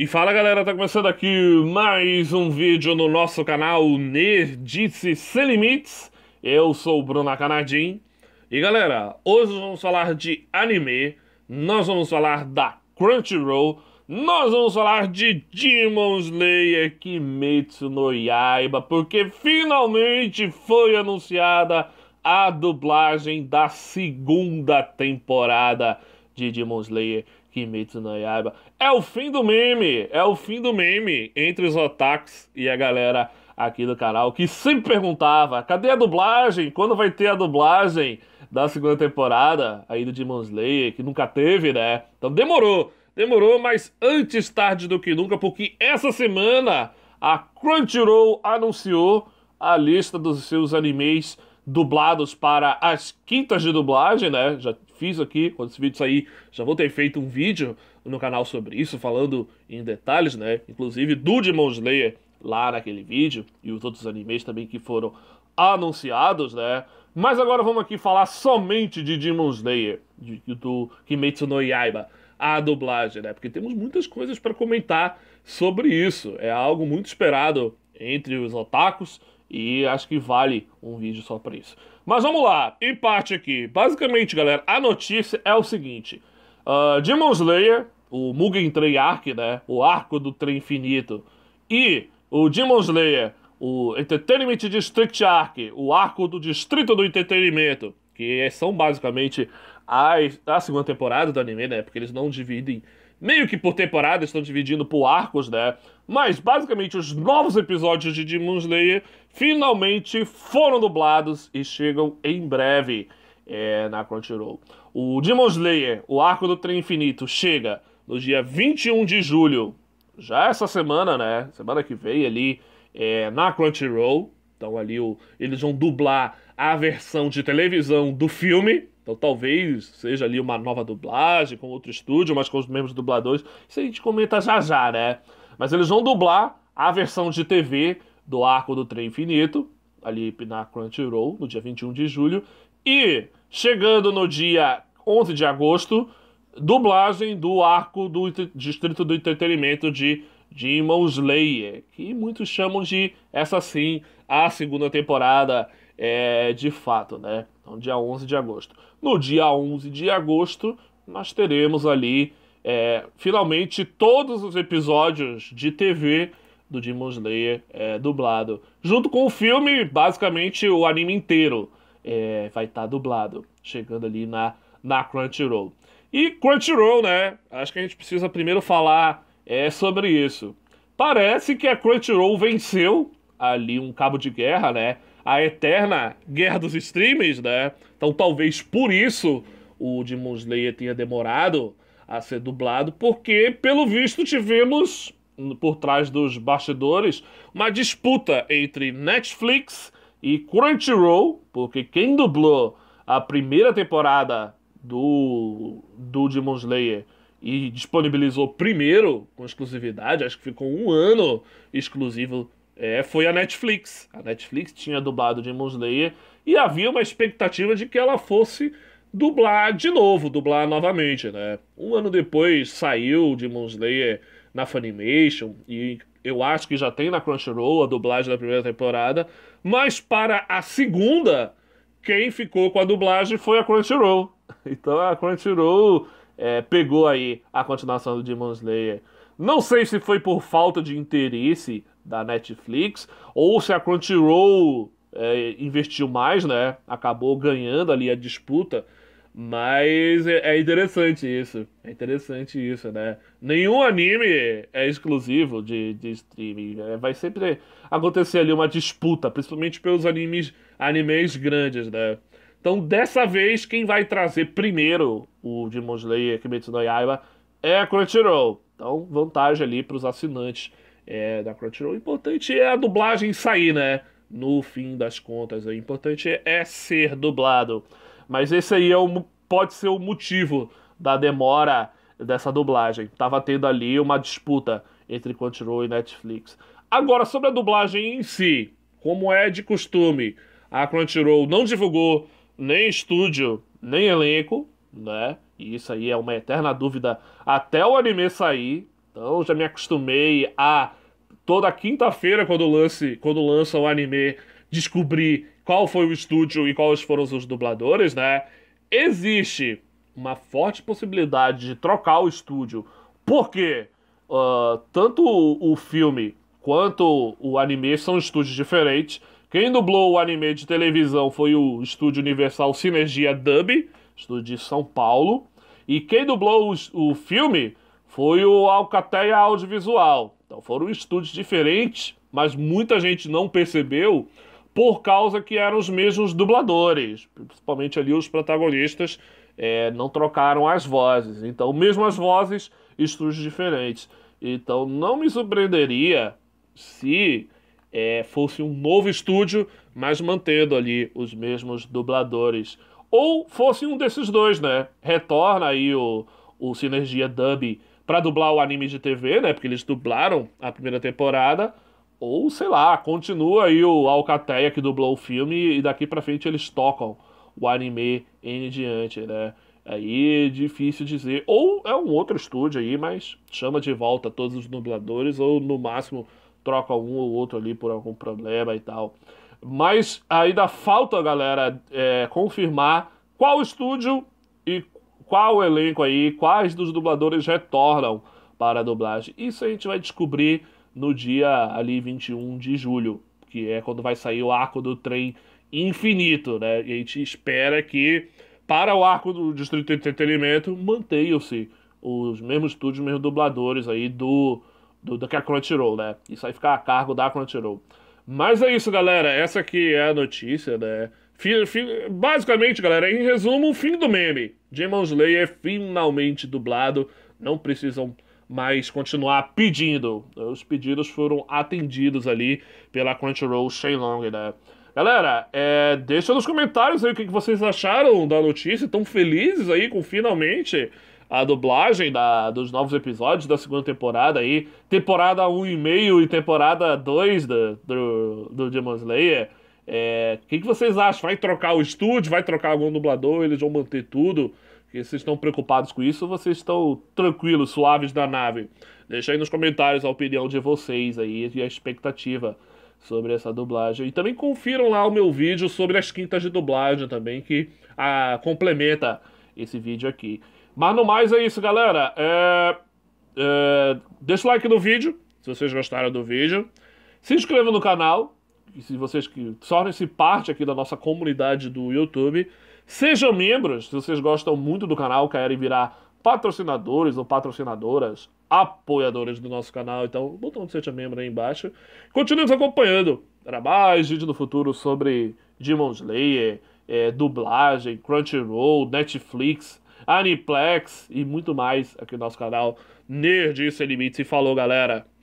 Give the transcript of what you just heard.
E fala galera, tá começando aqui mais um vídeo no nosso canal Nerdice Sem Limites. Eu sou o Bruno Canadim. E galera, hoje vamos falar de anime, nós vamos falar da Crunchyroll, nós vamos falar de Demon Slayer Kimetsu no Yaiba, porque finalmente foi anunciada a dublagem da segunda temporada de Demon Slayer Kimetsu no Yaiba. É o fim do meme! É o fim do meme entre os otakus e a galera aqui do canal que sempre perguntava: cadê a dublagem? Quando vai ter a dublagem da segunda temporada aí do Demon Slayer? Que nunca teve, né? Então demorou, demorou, mas antes tarde do que nunca, porque essa semana a Crunchyroll anunciou a lista dos seus animes dublados para as quintas de dublagem, né? Já fiz aqui, quando esse vídeo sair, já vou ter feito um vídeo no canal sobre isso, falando em detalhes, né? Inclusive do Demon Slayer lá naquele vídeo e os outros animes também que foram anunciados, né? Mas agora vamos aqui falar somente de Demon Slayer, de, do Kimetsu no Yaiba, a dublagem, né? Porque temos muitas coisas para comentar sobre isso. É algo muito esperado entre os otakus e acho que vale um vídeo só para isso. Mas vamos lá, em parte aqui. Basicamente, galera, a notícia é o seguinte: uh, Demon Slayer, o Mugen Train Arc, né? O arco do trem infinito, e o Demon Slayer, o Entertainment District Arc, o arco do distrito do entretenimento, que são basicamente a, a segunda temporada do anime, né? Porque eles não dividem meio que por temporada, estão dividindo por arcos, né? Mas basicamente os novos episódios de Demon Slayer finalmente foram dublados e chegam em breve é, na Crunchyroll. O Demon Slayer, o arco do trem infinito, chega no dia 21 de julho, já essa semana, né? Semana que vem ali é, na Crunchyroll. Então ali o, eles vão dublar a versão de televisão do filme, então talvez seja ali uma nova dublagem com outro estúdio, mas com os mesmos dubladores. Isso a gente comenta já já, né? Mas eles vão dublar a versão de TV do Arco do Trem Infinito, ali na Crunchyroll, no dia 21 de julho. E chegando no dia 11 de agosto, dublagem do Arco do Distrito do Entretenimento de Demon Slayer, que muitos chamam de essa sim a segunda temporada é, de fato, né? Então, dia 11 de agosto. No dia 11 de agosto, nós teremos ali, é, finalmente, todos os episódios de TV do Demon Slayer é, dublado. Junto com o filme, basicamente, o anime inteiro é, vai estar tá dublado, chegando ali na, na Crunchyroll. E Crunchyroll, né? Acho que a gente precisa primeiro falar é, sobre isso. Parece que a Crunchyroll venceu ali um cabo de guerra, né? a eterna guerra dos streams, né? Então talvez por isso o Demon Slayer tenha demorado a ser dublado, porque pelo visto tivemos por trás dos bastidores uma disputa entre Netflix e Crunchyroll, porque quem dublou a primeira temporada do, do Demon Slayer e disponibilizou primeiro com exclusividade, acho que ficou um ano exclusivo é, foi a Netflix. A Netflix tinha dublado Demon Slayer e havia uma expectativa de que ela fosse dublar de novo, dublar novamente, né? Um ano depois saiu Demon Slayer na Funimation e eu acho que já tem na Crunchyroll a dublagem da primeira temporada, mas para a segunda, quem ficou com a dublagem foi a Crunchyroll. Então a Crunchyroll é, pegou aí a continuação do Demon Slayer. Não sei se foi por falta de interesse da Netflix, ou se a Crunchyroll é, investiu mais, né? Acabou ganhando ali a disputa. Mas é, é interessante isso. É interessante isso, né? Nenhum anime é exclusivo de, de streaming. Né, vai sempre acontecer ali uma disputa, principalmente pelos animes, animes grandes, né? Então, dessa vez, quem vai trazer primeiro o Demon Slayer Kimetsu no Yaiba é a Crunchyroll. Então, vantagem ali para os assinantes é, da Crunchyroll. O importante é a dublagem sair, né? No fim das contas, o né? importante é, é ser dublado. Mas esse aí é o, pode ser o motivo da demora dessa dublagem. Tava tendo ali uma disputa entre Crunchyroll e Netflix. Agora, sobre a dublagem em si, como é de costume, a Crunchyroll não divulgou nem estúdio, nem elenco, né? E isso aí é uma eterna dúvida até o anime sair. Então já me acostumei a toda quinta-feira, quando lance, quando lança o anime, descobrir qual foi o estúdio e quais foram os dubladores, né? Existe uma forte possibilidade de trocar o estúdio, porque uh, tanto o, filme quanto o anime são estúdios diferentes. Quem dublou o anime de televisão foi o estúdio Universal Sinergia Dub, estúdio de São Paulo. E quem dublou o, o filme foi o Alcateia Audiovisual. Então foram estudos diferentes, mas muita gente não percebeu por causa que eram os mesmos dubladores, principalmente ali os protagonistas é, não trocaram as vozes. Então, mesmo as vozes, estudos diferentes. Então, não me surpreenderia se é, fosse um novo estúdio, mas mantendo ali os mesmos dubladores. Ou fosse um desses dois, né? Retorna aí o, o Sinergia Dub para dublar o anime de TV, né? Porque eles dublaram a primeira temporada. Ou, sei lá, continua aí o Alcateia que dublou o filme e daqui para frente eles tocam o anime em diante, né? Aí é difícil dizer. Ou é um outro estúdio aí, mas chama de volta todos os dubladores, ou no máximo troca um ou outro ali por algum problema e tal. Mas ainda falta, galera, é, confirmar qual estúdio e qual elenco aí, quais dos dubladores retornam para a dublagem. Isso a gente vai descobrir no dia ali 21 de julho, que é quando vai sair o arco do trem infinito, né? E a gente espera que para o arco do Distrito de Entretenimento mantenham-se os mesmos estúdios, os mesmos dubladores aí do, do, do que a Crunchyroll, né? Isso aí fica a cargo da Crunchyroll. Mas é isso, galera. Essa aqui é a notícia, né? Basicamente, galera, em resumo, o fim do meme. Demon Slayer finalmente dublado. Não precisam mais continuar pedindo. Os pedidos foram atendidos ali pela Crunchyroll Shenlong, né? Galera, é, deixa nos comentários aí o que vocês acharam da notícia. Estão felizes aí com finalmente a dublagem da, dos novos episódios da segunda temporada aí. Temporada 1,5 e temporada 2 do, do, do Demon Slayer. É, o que, que, vocês acham? Vai trocar o estúdio? Vai trocar algum dublador? Eles vão manter tudo? vocês estão preocupados com isso ou vocês estão tranquilos, suaves da nave? Deixa aí nos comentários a opinião de vocês aí e a expectativa sobre essa dublagem. E também confiram lá o meu vídeo sobre as quintas de dublagem também, que a, ah, complementa esse vídeo aqui. Mas no mais é isso, galera. É, é, deixa o like no vídeo, se vocês gostaram do vídeo. Se inscreva no canal, e se vocês que tornem-se parte aqui da nossa comunidade do YouTube, sejam membros, se vocês gostam muito do canal, querem virar patrocinadores ou patrocinadoras, apoiadores do nosso canal, então o botão de seja membro aí embaixo. continuem nos acompanhando. para mais vídeos no futuro sobre Demon Slayer, é, dublagem, Crunchyroll, Netflix, Aniplex e muito mais aqui no nosso canal Nerd Sem Limites. E falou, galera!